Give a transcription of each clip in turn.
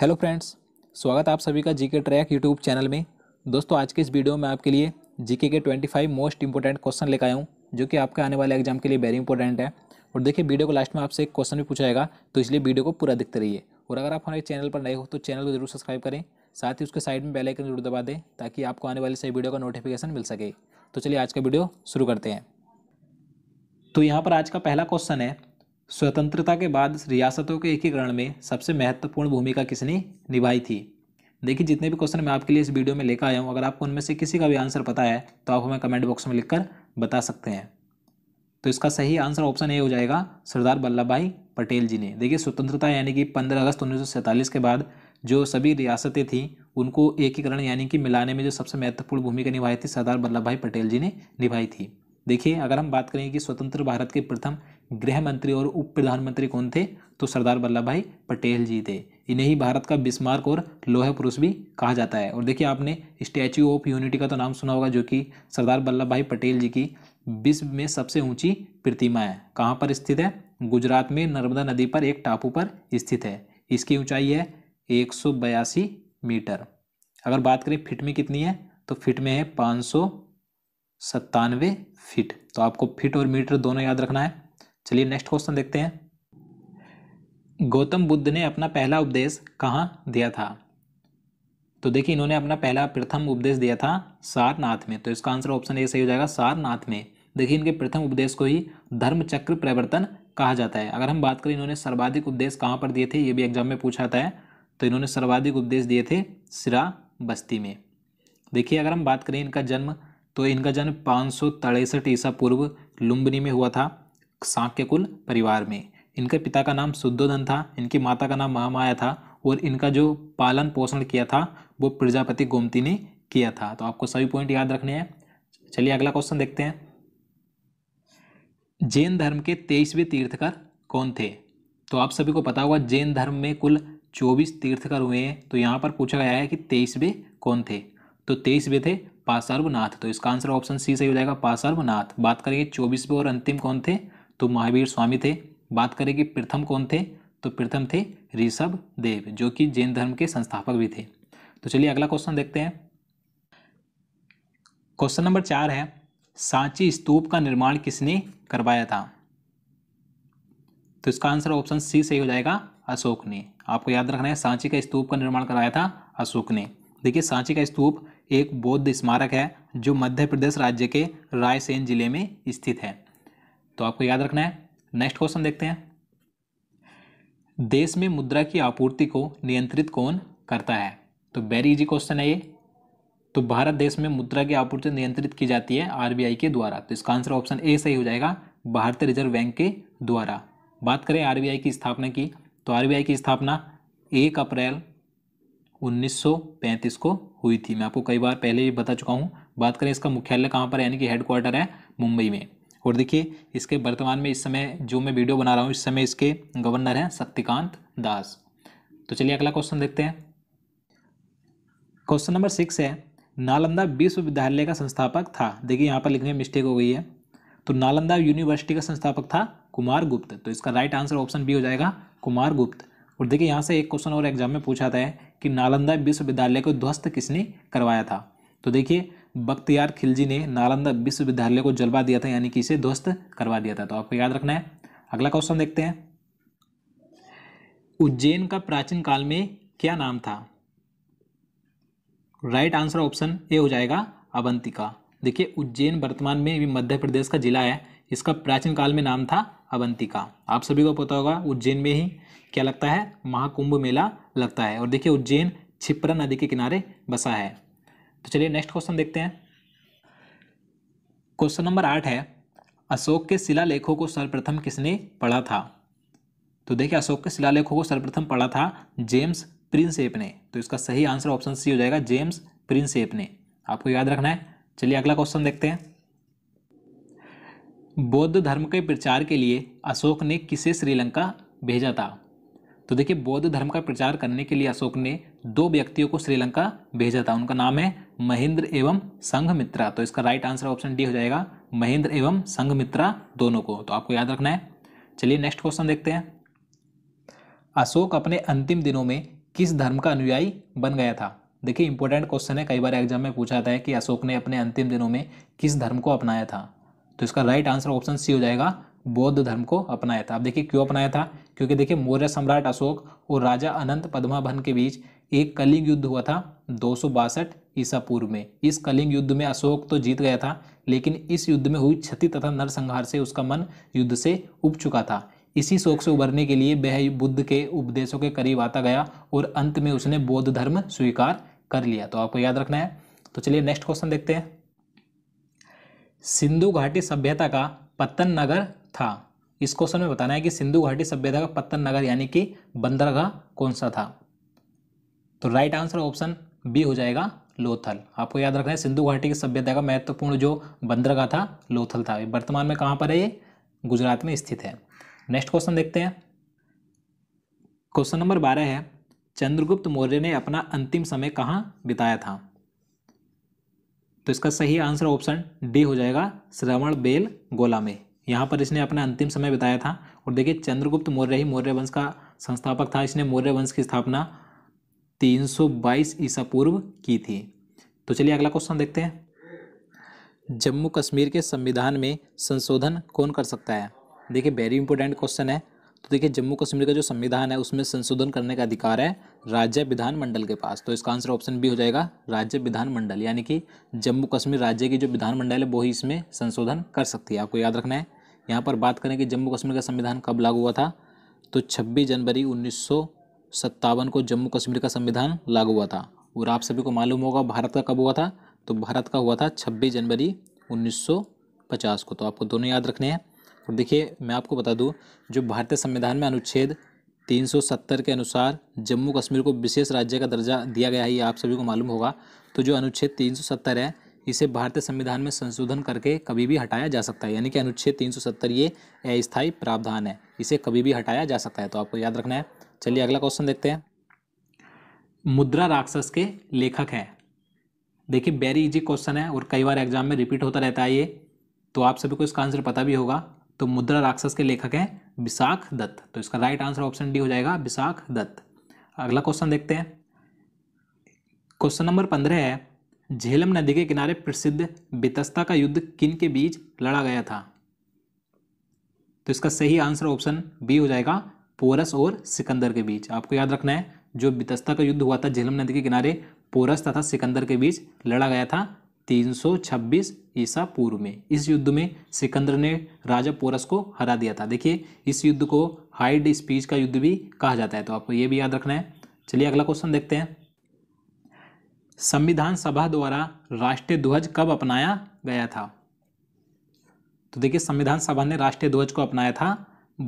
hello friends स्वागत आप सभी का जीके ट्रैक यूट्यूब चैनल में दोस्तों आज के इस वीडियो में आपके लिए जीके के 25 मोस्ट इंपॉर्टेंट क्वेश्चन लेकर आया हूँ जो कि आपके आने वाले एग्जाम के लिए वेरी इंपॉर्टेंट है और देखिए वीडियो को लास्ट में आपसे एक क्वेश्चन भी पूछा जाएगा तो इसलिए वीडियो को पूरा दिखते रहिए और अगर आप हमारे चैनल पर नए हो तो चैनल को जरूर सब्सक्राइब करें साथ ही उसके साइड में बेलाइकन जरूर दबा दें ताकि आपको आने वाली सही वीडियो का नोटिफिकेशन मिल सके तो चलिए आज का वीडियो शुरू करते हैं तो यहाँ पर आज का पहला क्वेश्चन है स्वतंत्रता के बाद रियासतों के एकीकरण में सबसे महत्वपूर्ण भूमिका किसने निभाई थी देखिए जितने भी क्वेश्चन मैं आपके लिए इस वीडियो में लेकर आया हूँ अगर आपको उनमें से किसी का भी आंसर पता है तो आप हमें कमेंट बॉक्स में लिखकर बता सकते हैं तो इसका सही आंसर ऑप्शन ए हो जाएगा सरदार वल्लभ भाई पटेल जी ने देखिए स्वतंत्रता यानी कि पंद्रह अगस्त उन्नीस के बाद जो सभी रियासतें थीं उनको एकीकरण यानी कि मिलाने में जो सबसे महत्वपूर्ण भूमिका निभाई थी सरदार वल्लभ भाई पटेल जी ने निभाई थी देखिए अगर हम बात करें कि स्वतंत्र भारत के प्रथम गृह मंत्री और उप प्रधानमंत्री कौन थे तो सरदार वल्लभ भाई पटेल जी थे इन्हें ही भारत का बिस्मार्क और लोहे पुरुष भी कहा जाता है और देखिए आपने स्टैच्यू ऑफ यूनिटी का तो नाम सुना होगा जो कि सरदार वल्लभ भाई पटेल जी की विश्व में सबसे ऊंची प्रतिमा है कहाँ पर स्थित है गुजरात में नर्मदा नदी पर एक टापू पर स्थित है इसकी ऊंचाई है एक मीटर अगर बात करें फिट में कितनी है तो फिट में है पाँच सौ सत्तानवे फिट तो आपको फिट और मीटर दोनों याद रखना है चलिए नेक्स्ट क्वेश्चन देखते हैं गौतम बुद्ध ने अपना पहला उपदेश कहाँ दिया था तो देखिए इन्होंने अपना पहला प्रथम उपदेश दिया था सारनाथ में तो इसका आंसर ऑप्शन ए सही हो जाएगा सारनाथ में देखिए इनके प्रथम उपदेश को ही धर्म चक्र प्रवर्तन कहा जाता है अगर हम बात करें इन्होंने सर्वाधिक उपदेश कहाँ पर दिए थे ये भी एग्जाम में पूछा जाता है तो इन्होंने सर्वाधिक उपदेश दिए थे सिरा बस्ती में देखिए अगर हम बात करें इनका जन्म तो इनका जन्म पाँच सौ ईसा पूर्व लुम्बनी में हुआ था सांख्य कुल परिवार में इनके पिता का नाम शुद्धोधन था इनकी माता का नाम महामाया था और इनका जो पालन पोषण किया था वो प्रजापति गोमती ने किया था तो आपको सभी पॉइंट याद रखने हैं चलिए अगला क्वेश्चन देखते हैं जैन धर्म के तेईसवें तीर्थकर कौन थे तो आप सभी को पता होगा जैन धर्म में कुल चौबीस तीर्थकर हुए हैं तो यहाँ पर पूछा गया है कि तेईसवें कौन थे तो तेईसवें थे पासर्वनाथ तो इसका आंसर ऑप्शन सी सही हो जाएगा पासर्वनाथ बात करेंगे चौबीसवें और अंतिम कौन थे तो महावीर स्वामी थे बात करें कि प्रथम कौन थे तो प्रथम थे ऋषभ देव जो कि जैन धर्म के संस्थापक भी थे तो चलिए अगला क्वेश्चन देखते हैं क्वेश्चन नंबर चार है सांची स्तूप का निर्माण किसने करवाया था तो इसका आंसर ऑप्शन सी सही हो जाएगा अशोक ने आपको याद रखना है सांची का स्तूप का निर्माण करवाया था अशोक ने देखिए सांची का स्तूप एक बौद्ध स्मारक है जो मध्य प्रदेश राज्य के रायसेन जिले में स्थित है तो आपको याद रखना है नेक्स्ट क्वेश्चन देखते हैं देश में मुद्रा की आपूर्ति को नियंत्रित कौन करता है तो वेरी इजी क्वेश्चन है ये तो भारत देश में मुद्रा की आपूर्ति नियंत्रित की जाती है आरबीआई के द्वारा तो इसका आंसर ऑप्शन ए सही हो जाएगा भारतीय रिजर्व बैंक के द्वारा बात करें आरबीआई की स्थापना की तो आरबीआई की स्थापना एक अप्रैल 1935 को हुई थी मैं आपको कई बार पहले भी बता चुका हूँ बात करें इसका मुख्यालय कहाँ पर यानी कि हेडक्वार्टर है मुंबई में और देखिए इसके वर्तमान में इस समय जो मैं वीडियो बना रहा हूँ इस समय इसके गवर्नर हैं शक्तिकांत दास तो चलिए अगला क्वेश्चन देखते हैं क्वेश्चन नंबर सिक्स है नालंदा विश्वविद्यालय का संस्थापक था देखिए यहाँ पर लिखने में मिस्टेक हो गई है तो नालंदा यूनिवर्सिटी का संस्थापक था कुमार गुप्त तो इसका राइट आंसर ऑप्शन बी हो जाएगा कुमार गुप्त और देखिए यहाँ से एक क्वेश्चन और एग्जाम में पूछा था कि नालंदा विश्वविद्यालय को ध्वस्त किसने करवाया था तो देखिए बख्तियार खिलजी ने नालंदा विश्वविद्यालय को जलवा दिया था यानी कि इसे ध्वस्त करवा दिया था तो आपको याद रखना है अगला क्वेश्चन देखते हैं उज्जैन का प्राचीन काल में क्या नाम था राइट आंसर ऑप्शन ए हो जाएगा अवंतिका देखिए उज्जैन वर्तमान में भी मध्य प्रदेश का जिला है इसका प्राचीन काल में नाम था अवंतिका आप सभी को पता होगा उज्जैन में ही क्या लगता है महाकुंभ मेला लगता है और देखिए उज्जैन छिप्रा नदी के किनारे बसा है तो चलिए नेक्स्ट क्वेश्चन देखते हैं क्वेश्चन नंबर आठ है अशोक के शिलालेखों को सर्वप्रथम किसने पढ़ा था तो देखिए अशोक के शिलालेखों को सर्वप्रथम पढ़ा था जेम्स प्रिंसेप ने तो इसका सही आंसर ऑप्शन सी हो जाएगा जेम्स प्रिंसेप ने आपको याद रखना है चलिए अगला क्वेश्चन देखते हैं बौद्ध धर्म के प्रचार के लिए अशोक ने किसे श्रीलंका भेजा था तो देखिए बौद्ध धर्म का प्रचार करने के लिए अशोक ने दो व्यक्तियों को श्रीलंका भेजा था उनका नाम है महेंद्र एवं संघमित्रा तो इसका राइट आंसर ऑप्शन डी हो जाएगा महेंद्र एवं संघमित्रा दोनों को तो आपको याद रखना है चलिए नेक्स्ट क्वेश्चन देखते हैं अशोक अपने अंतिम दिनों में किस धर्म का अनुयायी बन गया था देखिए इंपॉर्टेंट क्वेश्चन है कई बार एग्जाम में पूछा जाता है कि अशोक ने अपने अंतिम दिनों में किस धर्म को अपनाया था तो इसका राइट आंसर ऑप्शन सी हो जाएगा बौद्ध धर्म को अपनाया था अब देखिए क्यों अपनाया था क्योंकि देखिए मौर्य सम्राट अशोक और राजा अनंत पद्माभन के बीच एक कलिंग युद्ध हुआ था दो ईसा पूर्व में इस कलिंग युद्ध में अशोक तो जीत गया था लेकिन इस युद्ध में हुई क्षति तथा नरसंहार से उसका मन युद्ध से उब चुका था इसी शोक से उभरने के लिए वह बुद्ध के उपदेशों के करीब आता गया और अंत में उसने बौद्ध धर्म स्वीकार कर लिया तो आपको याद रखना है तो चलिए नेक्स्ट क्वेश्चन देखते हैं सिंधु घाटी सभ्यता का पतन नगर था इस क्वेश्चन में बताना है कि सिंधु घाटी सभ्यता का पत्तन नगर यानी कि बंदरगाह कौन सा था तो राइट आंसर ऑप्शन बी हो जाएगा लोथल आपको याद रखना है सिंधु घाटी की सभ्यता का महत्वपूर्ण जो बंदरगाह था लोथल था वर्तमान में कहाँ पर है ये गुजरात में स्थित है नेक्स्ट क्वेश्चन देखते हैं क्वेश्चन नंबर बारह है चंद्रगुप्त मौर्य ने अपना अंतिम समय कहाँ बिताया था तो इसका सही आंसर ऑप्शन डी हो जाएगा श्रवण बेल गोला में यहाँ पर इसने अपना अंतिम समय बिताया था और देखिए चंद्रगुप्त मौर्य ही मौर्य वंश का संस्थापक था इसने मौर्य वंश की स्थापना 322 ईसा पूर्व की थी तो चलिए अगला क्वेश्चन देखते हैं जम्मू कश्मीर के संविधान में संशोधन कौन कर सकता है देखिए वेरी इंपॉर्टेंट क्वेश्चन है तो देखिए जम्मू कश्मीर का जो संविधान है उसमें संशोधन करने का अधिकार है राज्य विधानमंडल के पास तो इसका आंसर ऑप्शन बी हो जाएगा राज्य विधानमंडल यानी कि जम्मू कश्मीर राज्य की जो विधानमंडल है वो ही इसमें संशोधन कर सकती है आपको याद रखना है यहाँ पर बात करें कि जम्मू कश्मीर का संविधान कब लागू हुआ था तो छब्बीस जनवरी उन्नीस को जम्मू कश्मीर का संविधान लागू हुआ था और आप सभी को मालूम होगा भारत का कब हुआ था तो भारत का हुआ था छब्बीस जनवरी उन्नीस को तो आपको दोनों याद रखने हैं और देखिए मैं आपको बता दूं जो भारतीय संविधान में अनुच्छेद 370 के अनुसार जम्मू कश्मीर को विशेष राज्य का दर्जा दिया गया है ये आप सभी को मालूम होगा तो जो अनुच्छेद 370 है इसे भारतीय संविधान में संशोधन करके कभी भी हटाया जा सकता है यानी कि अनुच्छेद 370 ये अस्थायी प्रावधान है इसे कभी भी हटाया जा सकता है तो आपको याद रखना है चलिए अगला क्वेश्चन देखते हैं मुद्रा राक्षस के लेखक हैं देखिए वेरी इजी क्वेश्चन है और कई बार एग्जाम में रिपीट होता रहता है ये तो आप सभी को इसका आंसर पता भी होगा तो मुद्रा राक्षस के लेखक हैं विशाख दत्त तो इसका राइट आंसर ऑप्शन डी हो जाएगा विशाख दत्त अगला क्वेश्चन देखते हैं क्वेश्चन नंबर पंद्रह है झेलम नदी के किनारे प्रसिद्ध बितस्ता का युद्ध किन के बीच लड़ा गया था तो इसका सही आंसर ऑप्शन बी हो जाएगा पोरस और सिकंदर के बीच आपको याद रखना है जो बितस्ता का युद्ध हुआ था झेलम नदी के किनारे पोरस तथा सिकंदर के बीच लड़ा गया था 326 ईसा पूर्व में इस युद्ध में सिकंदर ने राजा पोरस को हरा दिया था देखिए इस युद्ध को हाइड स्पीच का युद्ध भी कहा जाता है तो आपको यह भी याद रखना है चलिए अगला क्वेश्चन देखते हैं संविधान सभा द्वारा राष्ट्रीय ध्वज कब अपनाया गया था तो देखिए संविधान सभा ने राष्ट्रीय ध्वज को अपनाया था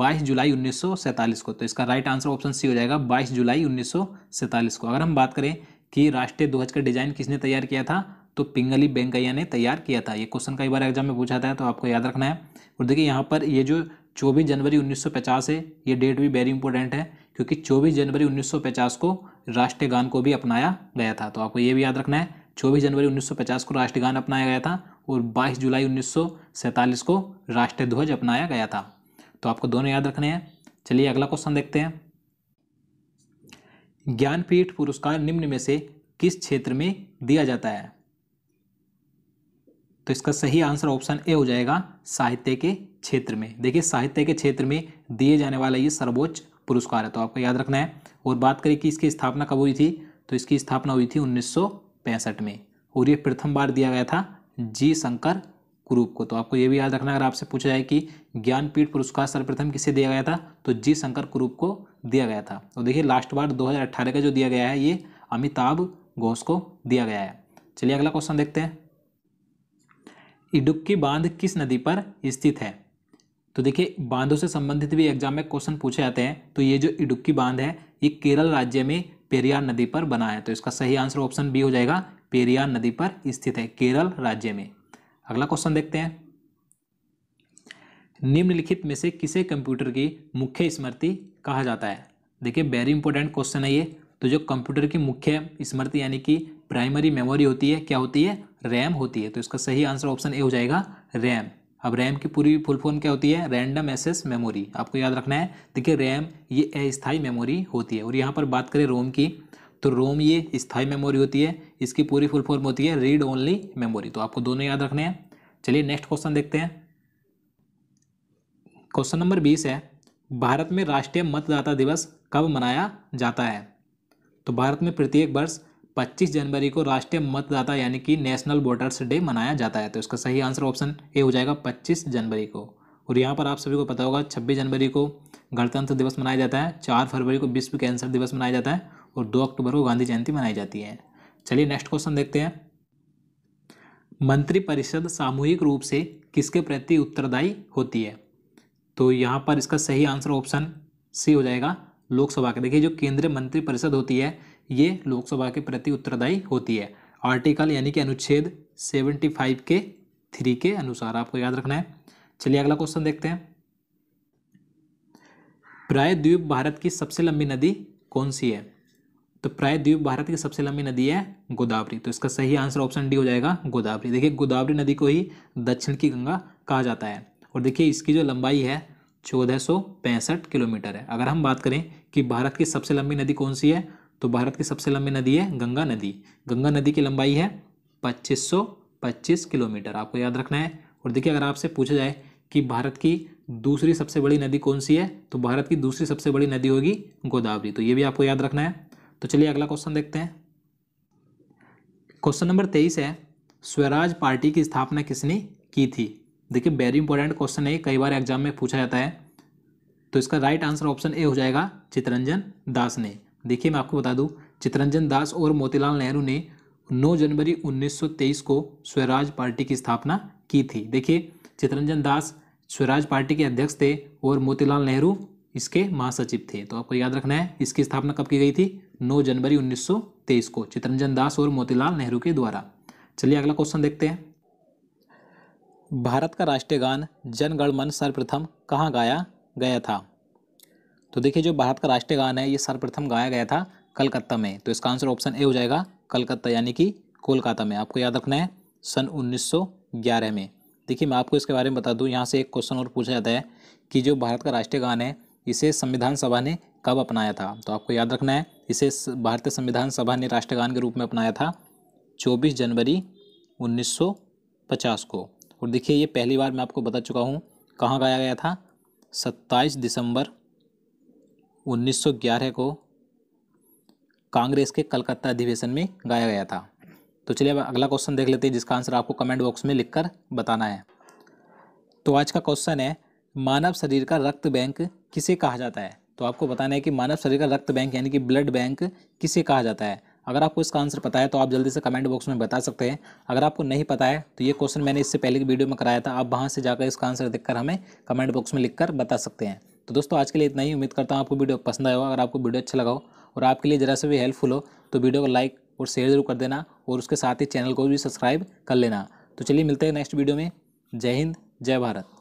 22 जुलाई 1947 को तो इसका राइट आंसर ऑप्शन सी हो जाएगा 22 जुलाई 1947 को अगर हम बात करें कि राष्ट्रीय ध्वज का डिजाइन किसने तैयार किया था तो पिंगली बेंकैया ने तैयार किया था ये क्वेश्चन कई बार एग्जाम में पूछा था तो आपको याद रखना है और देखिए यहाँ पर ये जो 24 जनवरी 1950 है ये डेट भी वेरी इंपॉर्टेंट है क्योंकि 24 जनवरी 1950 को राष्ट्रीय गान को भी अपनाया गया था तो आपको ये भी याद रखना है 24 जनवरी 1950 को राष्ट्रीय गान अपनाया गया था और 22 जुलाई 1947 को राष्ट्रीय ध्वज अपनाया गया था तो आपको दोनों याद रखने हैं चलिए अगला क्वेश्चन देखते हैं ज्ञानपीठ पुरस्कार निम्न में से किस क्षेत्र में दिया जाता है तो इसका सही आंसर ऑप्शन ए हो जाएगा साहित्य के क्षेत्र में देखिए साहित्य के क्षेत्र में दिए जाने वाला ये सर्वोच्च पुरस्कार है तो आपको याद रखना है और बात करें कि इसकी स्थापना कब हुई थी तो इसकी स्थापना हुई थी उन्नीस में और ये प्रथम बार दिया गया था जी शंकर कुरूप को तो आपको ये भी याद रखना अगर आपसे पूछा जाए कि ज्ञानपीठ पुरस्कार सर्वप्रथम किसे दिया गया था तो जी शंकर कुरूप को दिया गया था और देखिए लास्ट बार 2018 का जो दिया गया है ये अमिताभ घोष को दिया गया है चलिए अगला क्वेश्चन देखते हैं इडुक्की बांध किस नदी पर स्थित है तो देखिए बांधों से संबंधित भी एग्जाम में क्वेश्चन पूछे जाते हैं तो ये जो इडुक्की बांध है ये केरल राज्य में पेरियार नदी पर बना है तो इसका सही आंसर ऑप्शन बी हो जाएगा पेरियार नदी पर स्थित है केरल राज्य में अगला क्वेश्चन देखते हैं निम्नलिखित में से किसे कंप्यूटर की मुख्य स्मृति कहा जाता है देखिए वेरी इंपॉर्टेंट क्वेश्चन है ये तो जो कंप्यूटर की मुख्य स्मृति यानी कि प्राइमरी मेमोरी होती है क्या होती है रैम होती है तो इसका सही आंसर ऑप्शन ए हो जाएगा रैम अब रैम की पूरी फुल फॉर्म क्या होती है रैंडम एसेस मेमोरी आपको याद रखना है देखिए रैम ये अस्थायी मेमोरी होती है और यहाँ पर बात करें रोम की तो रोम ये स्थायी मेमोरी होती है इसकी पूरी फुल फॉर्म होती है रीड ओनली मेमोरी तो आपको दोनों याद रखने हैं चलिए नेक्स्ट क्वेश्चन देखते हैं क्वेश्चन नंबर बीस है भारत में राष्ट्रीय मतदाता दिवस कब मनाया जाता है तो भारत में प्रत्येक वर्ष 25 जनवरी को राष्ट्रीय मतदाता यानी कि नेशनल वोटर्स डे मनाया जाता है तो इसका सही आंसर ऑप्शन ए हो जाएगा 25 जनवरी को और यहाँ पर आप सभी को पता होगा 26 जनवरी को गणतंत्र दिवस मनाया जाता है 4 फरवरी को विश्व कैंसर दिवस मनाया जाता है और 2 अक्टूबर को गांधी जयंती मनाई जाती है चलिए नेक्स्ट क्वेश्चन देखते हैं मंत्रिपरिषद सामूहिक रूप से किसके प्रति उत्तरदायी होती है तो यहाँ पर इसका सही आंसर ऑप्शन सी हो जाएगा लोकसभा का देखिए जो केंद्रीय मंत्री परिषद होती है ये लोकसभा के प्रति उत्तरदायी होती है आर्टिकल यानी कि अनुच्छेद सेवेंटी फाइव के थ्री के अनुसार आपको याद रखना है चलिए अगला क्वेश्चन देखते हैं प्रायद्वीप भारत की सबसे लंबी नदी कौन सी है तो प्रायद्वीप भारत की सबसे लंबी नदी है गोदावरी तो इसका सही आंसर ऑप्शन डी हो जाएगा गोदावरी देखिए गोदावरी नदी को ही दक्षिण की गंगा कहा जाता है और देखिए इसकी जो लंबाई है चौदह किलोमीटर है अगर हम बात करें कि भारत की सबसे लंबी नदी कौन सी है तो भारत की सबसे लंबी नदी है गंगा नदी गंगा नदी की लंबाई है 2525 किलोमीटर आपको याद रखना है और देखिए अगर आपसे पूछा जाए कि भारत की दूसरी सबसे बड़ी नदी कौन सी है तो भारत की दूसरी सबसे बड़ी नदी होगी गोदावरी तो ये भी आपको याद रखना है तो चलिए अगला क्वेश्चन देखते हैं क्वेश्चन नंबर तेईस है स्वराज पार्टी की स्थापना किसने की थी देखिए वेरी इंपॉर्टेंट क्वेश्चन है कई बार एग्जाम में पूछा जाता है तो इसका राइट आंसर ऑप्शन ए हो जाएगा चितरंजन दास ने देखिए मैं आपको बता दूं चितरंजन दास और मोतीलाल नेहरू ने 9 जनवरी 1923 को स्वराज पार्टी की स्थापना की थी देखिए चितरंजन दास स्वराज पार्टी के अध्यक्ष थे और मोतीलाल नेहरू इसके महासचिव थे तो आपको याद रखना है इसकी स्थापना कब की गई थी 9 जनवरी 1923 को चितरंजन दास और मोतीलाल नेहरू के द्वारा चलिए अगला क्वेश्चन देखते हैं भारत का राष्ट्रीय गान जनगणमन सर्वप्रथम कहाँ गाया गया था तो देखिए जो भारत का राष्ट्रीय गान है ये सर्वप्रथम गाया गया था कलकत्ता में तो इसका आंसर ऑप्शन ए हो जाएगा कलकत्ता यानी कि कोलकाता में आपको याद रखना है सन 1911 में देखिए मैं आपको इसके बारे में बता दूं यहाँ से एक क्वेश्चन और पूछा जाता है कि जो भारत का राष्ट्रीय गान है इसे संविधान सभा ने कब अपनाया था तो आपको याद रखना है इसे भारतीय संविधान सभा ने राष्ट्रगान के रूप में अपनाया था चौबीस जनवरी उन्नीस को और देखिए ये पहली बार मैं आपको बता चुका हूँ कहाँ गाया गया था सत्ताईस दिसंबर 1911 को कांग्रेस के कलकत्ता अधिवेशन में गाया गया था तो चलिए अब अगला क्वेश्चन देख लेते हैं जिसका आंसर आपको कमेंट बॉक्स में लिखकर बताना है तो आज का क्वेश्चन है मानव शरीर का रक्त बैंक किसे कहा जाता है तो आपको बताना है कि मानव शरीर का रक्त बैंक यानी कि ब्लड बैंक किसे कहा जाता है अगर आपको इसका आंसर पता है तो आप जल्दी से कमेंट बॉक्स में बता सकते हैं अगर आपको नहीं पता है तो ये क्वेश्चन मैंने इससे पहले की वीडियो में कराया था आप वहाँ से जाकर इसका आंसर देखकर हमें कमेंट बॉक्स में लिखकर बता सकते हैं तो दोस्तों आज के लिए इतना ही उम्मीद करता हूँ आपको वीडियो पसंद आया होगा अगर आपको वीडियो अच्छा लगा हो और आपके लिए ज़रा से भी हेल्पफुल हो तो वीडियो को लाइक और शेयर जरूर कर देना और उसके साथ ही चैनल को भी सब्सक्राइब कर लेना तो चलिए मिलते हैं नेक्स्ट वीडियो में जय हिंद जय भारत